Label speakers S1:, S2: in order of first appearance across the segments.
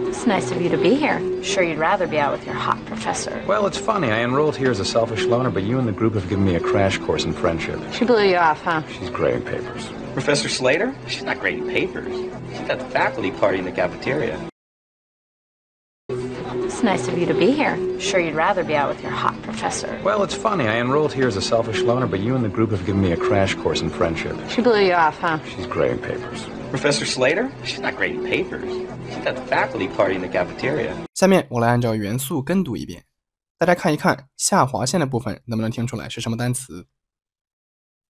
S1: It's nice of you to be here. Sure, you'd rather be out with your hot professor. Well, it's funny. I enrolled here as a selfish loner, but you and the group have given me a crash course in friendship. She blew you off, huh? She's great in papers. Professor Slater? She's not grading papers. She's at the faculty party in the cafeteria. It's nice of you to be here. Sure, you'd rather be out with your hot professor. Well, it's funny. I enrolled here as a selfish loner, but you and the group have given me a crash course in friendship. She blew you off, huh? She's great in papers. Professor Slater? She's not great in papers. She's at the faculty party in the cafeteria. 下面我来按照元素跟读一遍，大家看一看下划线的部分能不能听出来是什么单词。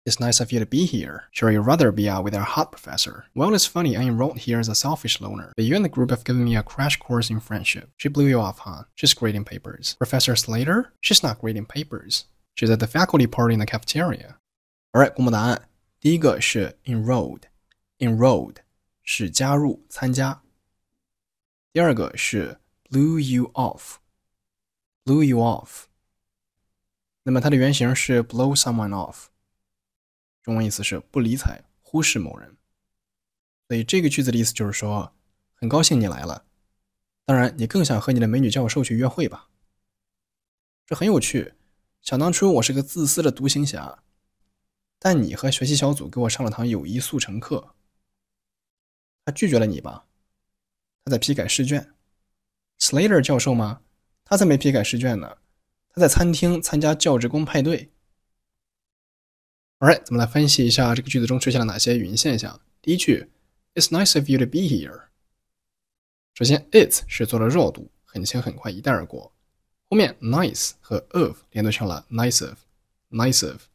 S1: it's nice of you to be here. Sure, you'd rather be out with our hot professor. Well, it's funny, I enrolled here as a selfish loner, but you and the group have given me a crash course in friendship. She blew you off, huh? She's grading papers. Professor Slater? She's not grading papers. She's at the faculty party in the cafeteria. Alright，公布答案。第一个是 enrolled，enrolled 是加入、参加。第二个是 blew you off，blew you off。那么它的原型是 blow someone off。中文意思是不理睬、忽视某人，所以这个句子的意思就是说，很高兴你来了。当然，你更想和你的美女教授去约会吧？这很有趣。想当初我是个自私的独行侠，但你和学习小组给我上了堂友谊速成课。他拒绝了你吧？他在批改试卷。Slater 教授吗？他才没批改试卷呢，他在餐厅参加教职工派对。Alright，咱们来分析一下这个句子中出现了哪些语音现象。第一句，It's nice of you to be here。首先，It's 是做了弱读，很轻很快一带而过。后面 nice 和 of 连读成了 nice of，nice of。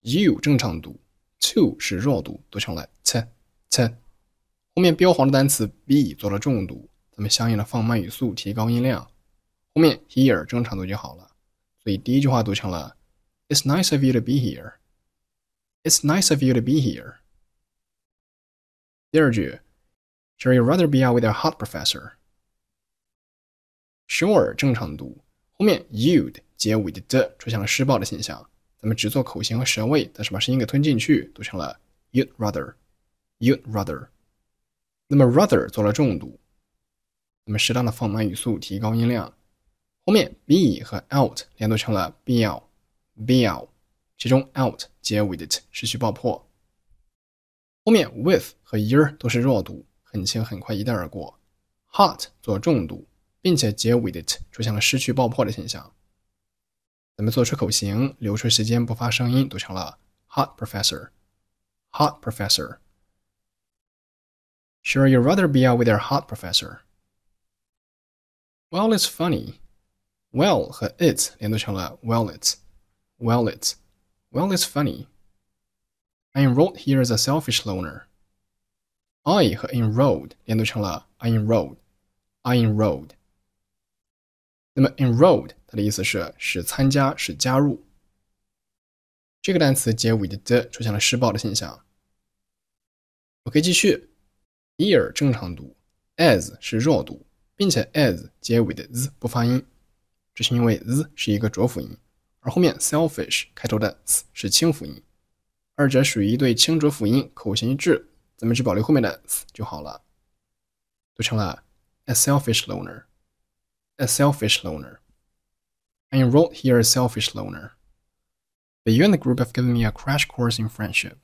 S1: You 正常读，to 是弱读，读成了 t t。后面标黄的单词 be 做了重读，咱们相应的放慢语速，提高音量。后面 here 正常读就好了。所以第一句话读成了。It's nice of you to be here. It's nice of you to be here. Dear Jew, Shall you rather be out with a hot professor? Sure，正常读，后面 you'd 结尾的的出现了失爆的现象。咱们只做口型和舌位，但是把声音给吞进去，读成了 you'd rather，you'd rather。那么 rather 做了重读，那么适当的放慢语速，提高音量。后面 be 和 out 连读成了 be out。b e out，其中 out 结尾的失去爆破，后面 with 和 y ear 都是弱读，很轻很快一带而过。hot 做重读，并且结尾的出现了失去爆破的现象。咱们做出口型，留出时间不发声音，读成了 hot professor，hot professor。Sure, you'd rather be out with your hot professor. Well, it's funny. Well 和 it 连读成了 well it. Well, it's. Well, it's funny. I enrolled here as a selfish loner. I 和 enrolled 连读成了 I enrolled, I enrolled。那么 enrolled 它的意思是使参加、使加入。这个单词结尾的的出现了失爆的现象。OK，继续。ear 正常读，as 是弱读，并且 as 结尾的 z 不发音，这是因为 z 是一个浊辅音。而后面 selfish 开头的 s 是清辅音，二者属于一对清浊辅音，口型一致。咱们只保留后面的 s 就好了，读成了 a selfish loner, a selfish loner. I enrolled here a selfish loner. But you and the group have given me a crash course in friendship.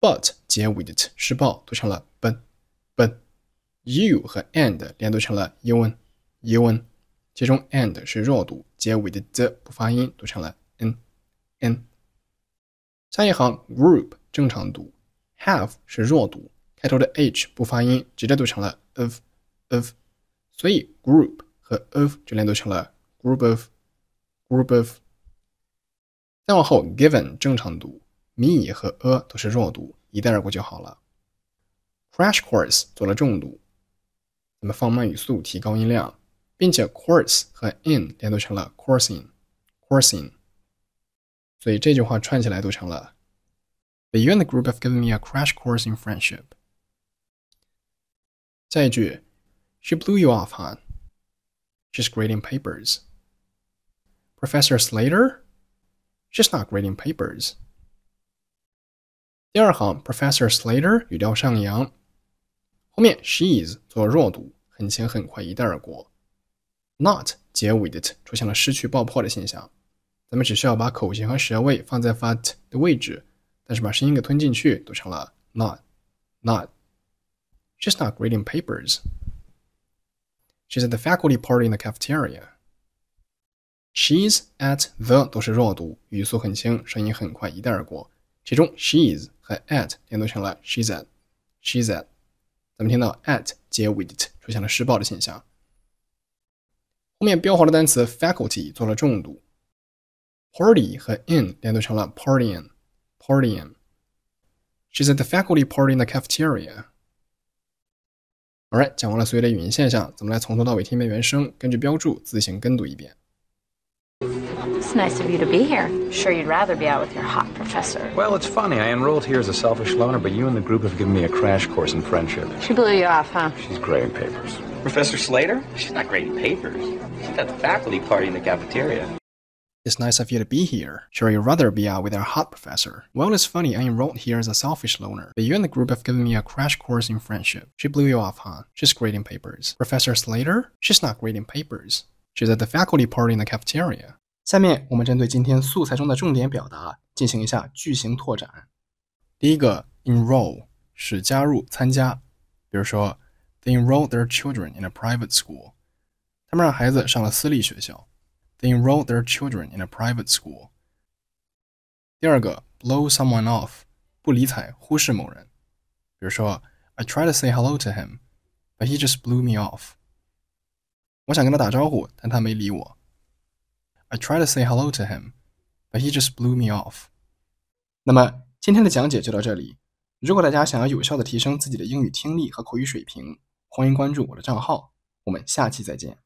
S1: But 结尾的 t 是爆，读成了 b，b。You 和 and 连读成了 un，un。其中，and 是弱读，结尾的 the 不发音，读成了 n n。下一行，group 正常读，have 是弱读，开头的 h 不发音，直接读成了 of of，所以 group 和 of 就连读成了 group of group of。再往后，given 正常读，me 和 a 都是弱读，一带而过就好了。Crash course 做了重读，那们放慢语速，提高音量。并且 course 和 in 连读成了 coursing，coursing。所以这句话串起来读成了：But you and the group have given me a crash course in friendship。下一句，She blew you off, hon. She's grading papers. Professor Slater? She's not grading papers. 第二行，Professor Slater 语调上扬，后面 she's 做弱读，很轻很快一带而过。Not 结尾的 t 出现了失去爆破的现象，咱们只需要把口型和舌位放在发 t 的位置，但是把声音给吞进去，读成了 not not。She's not grading papers. She's at the faculty party in the cafeteria. She's at the 都是弱读，语速很轻，声音很快一带而过。其中 she's 和 at 连读成了 she's at she's at。咱们听到 at 结尾的 t 出现了失爆的现象。后面标号的单词 faculty 做了重读，party 和 in 连读成了 She's at the faculty party in the cafeteria. All right，讲完了所有的语音现象，咱们来从头到尾听一遍原声，根据标注自行跟读一遍。It's nice of you to be here. Sure, you'd rather be out with your hot professor. Well, it's funny. I enrolled here as a selfish loner, but you and the group have given me a crash course in friendship. She blew you off, huh? She's great in papers. Professor Slater? She's not grading papers. She's at the faculty party in the cafeteria. It's nice of you to be here. Sure, you'd rather be out with our hot professor. Well, it's funny, I enrolled here as a selfish loner, but you and the group have given me a crash course in friendship. She blew you off, huh? She's grading papers. Professor Slater? She's not grading papers. She's at the faculty party in the cafeteria. enroll 是加入、参加，比如说 they enrolled their children in a private school. 他们让孩子上了私立学校。They enrolled their children in a private school. 第二个，blow someone off，不理睬、忽视某人。比如说，I tried to say hello to him, but he just blew me off. off。我想跟他打招呼，但他没理我。I tried to say hello to him, but he just blew me off. off。那么今天的讲解就到这里。如果大家想要有效的提升自己的英语听力和口语水平，欢迎关注我的账号，我们下期再见。